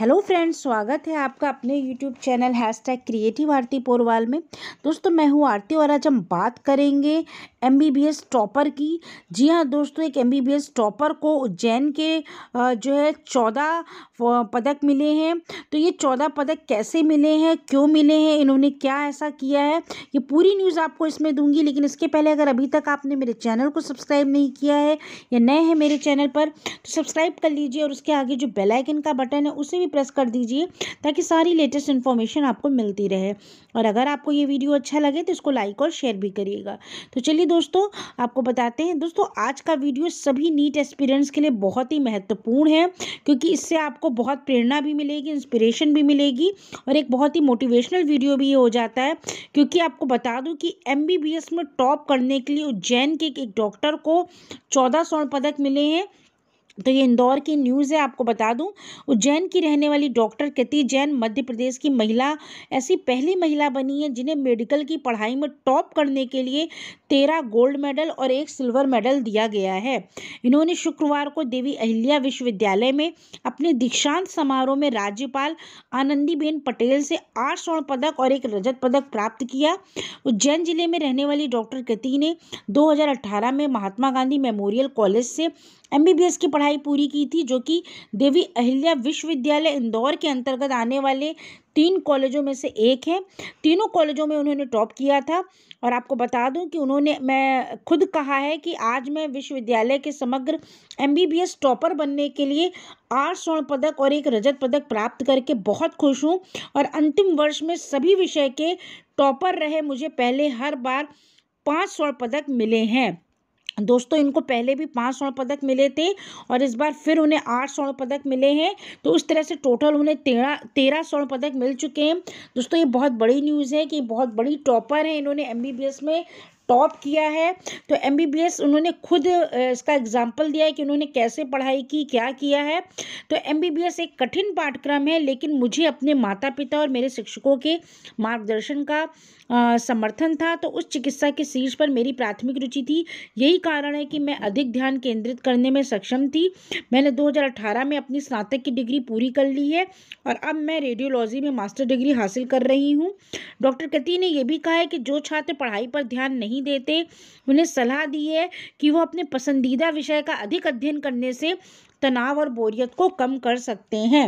hello friends स्वागत है आपका अपने YouTube channel hashtag creative Aarti Porwal में दोस्तों मैं हूँ आरती और आज हम बात करेंगे M B B S topper की जी हाँ दोस्तों एक M B B S topper को उज्जैन के जो है चौदह पदक मिले हैं तो ये चौदह पदक कैसे मिले हैं क्यों मिले हैं इन्होंने क्या ऐसा किया है ये पूरी न्यूज़ आपको इसमें दूंगी लेकिन इसके पहले अगर अभी तक आपने मेरे चैनल को सब्सक्राइब नहीं किया है या नए हैं मेरे चैनल पर तो सब्सक्राइब कर लीजिए और उसके आगे जो बेलाइकन का बटन है उसे भी ही प्रेस कर दीजिए ताकि सारी लेटेस्ट इन्फॉर्मेशन आपको मिलती रहे और अगर आपको ये वीडियो अच्छा लगे तो इसको लाइक और शेयर भी करिएगा तो चलिए दोस्तों आपको बताते हैं दोस्तों आज का वीडियो सभी नीट एक्सपीरियंस के लिए बहुत ही महत्वपूर्ण है क्योंकि इससे आपको बहुत प्रेरणा भी मिलेगी इंस्पिरेशन भी मिलेगी और एक बहुत ही मोटिवेशनल वीडियो भी हो जाता है क्योंकि आपको बता दूँ कि एम में टॉप करने के लिए उज्जैन के एक डॉक्टर को चौदह स्वर्ण पदक मिले हैं तो ये इंदौर की न्यूज़ है आपको बता दूं उज्जैन की रहने वाली डॉक्टर कृति जैन मध्य प्रदेश की महिला ऐसी पहली महिला बनी है जिन्हें मेडिकल की पढ़ाई में टॉप करने के लिए तेरह गोल्ड मेडल और एक सिल्वर मेडल दिया गया है इन्होंने शुक्रवार को देवी अहिल्या विश्वविद्यालय में अपने दीक्षांत समारोह में राज्यपाल आनंदीबेन पटेल से आठ स्वर्ण पदक और एक रजत पदक प्राप्त किया उज्जैन जिले में रहने वाली डॉक्टर कृति ने दो में महात्मा गांधी मेमोरियल कॉलेज से एम की पढ़ाई पढ़ाई पूरी की थी जो कि देवी अहिल्या विश्वविद्यालय इंदौर के अंतर्गत आने वाले तीन कॉलेजों में से एक है तीनों कॉलेजों में उन्होंने टॉप किया था और आपको बता दूं कि उन्होंने मैं खुद कहा है कि आज मैं विश्वविद्यालय के समग्र एमबीबीएस टॉपर बनने के लिए आठ स्वर्ण पदक और एक रजत पदक प्राप्त करके बहुत खुश हूँ और अंतिम वर्ष में सभी विषय के टॉपर रहे मुझे पहले हर बार पाँच स्वर्ण पदक मिले हैं दोस्तों इनको पहले भी पाँच स्वर्ण पदक मिले थे और इस बार फिर उन्हें आठ स्वर्ण पदक मिले हैं तो उस तरह से टोटल उन्हें तेरह तेरह स्वर्ण पदक मिल चुके हैं दोस्तों ये बहुत बड़ी न्यूज़ है कि बहुत बड़ी टॉपर हैं इन्होंने एमबीबीएस में टॉप किया है तो एम उन्होंने खुद इसका एग्जाम्पल दिया है कि उन्होंने कैसे पढ़ाई की क्या किया है तो एम एक कठिन पाठ्यक्रम है लेकिन मुझे अपने माता पिता और मेरे शिक्षकों के मार्गदर्शन का आ, समर्थन था तो उस चिकित्सा के शीर्ष पर मेरी प्राथमिक रुचि थी यही कारण है कि मैं अधिक ध्यान केंद्रित करने में सक्षम थी मैंने 2018 में अपनी स्नातक की डिग्री पूरी कर ली है और अब मैं रेडियोलॉजी में मास्टर डिग्री हासिल कर रही हूँ डॉक्टर कति ने यह भी कहा है कि जो छात्र पढ़ाई पर ध्यान नहीं नहीं देते उन्हें सलाह दी है कि वो अपने पसंदीदा विषय का अधिक अध्ययन करने से तनाव और बोरियत को कम कर सकते हैं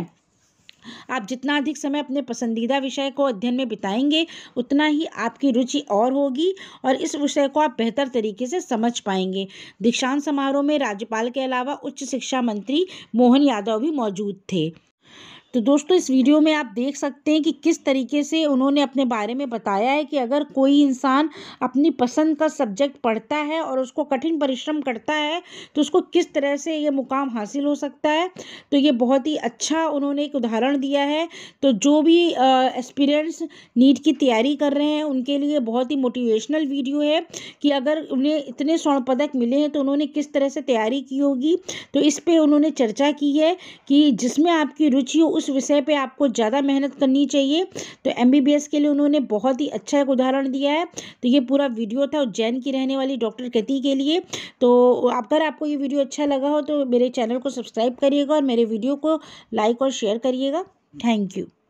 आप जितना अधिक समय अपने पसंदीदा विषय को अध्ययन में बिताएंगे उतना ही आपकी रुचि और होगी और इस विषय को आप बेहतर तरीके से समझ पाएंगे दीक्षांत समारोह में राज्यपाल के अलावा उच्च शिक्षा मंत्री मोहन यादव भी मौजूद थे तो दोस्तों इस वीडियो में आप देख सकते हैं कि किस तरीके से उन्होंने अपने बारे में बताया है कि अगर कोई इंसान अपनी पसंद का सब्जेक्ट पढ़ता है और उसको कठिन परिश्रम करता है तो उसको किस तरह से ये मुकाम हासिल हो सकता है तो ये बहुत ही अच्छा उन्होंने एक उदाहरण दिया है तो जो भी एक्सपीरियंस नीट की तैयारी कर रहे हैं उनके लिए बहुत ही मोटिवेशनल वीडियो है कि अगर उन्हें इतने स्वर्ण पदक मिले हैं तो उन्होंने किस तरह से तैयारी की होगी तो इस पर उन्होंने चर्चा की है कि जिसमें आपकी रुचि हो उस विषय पे आपको ज़्यादा मेहनत करनी चाहिए तो एम के लिए उन्होंने बहुत ही अच्छा एक उदाहरण दिया है तो ये पूरा वीडियो था उज्जैन की रहने वाली डॉक्टर कति के लिए तो अगर आपको ये वीडियो अच्छा लगा हो तो मेरे चैनल को सब्सक्राइब करिएगा और मेरे वीडियो को लाइक और शेयर करिएगा थैंक यू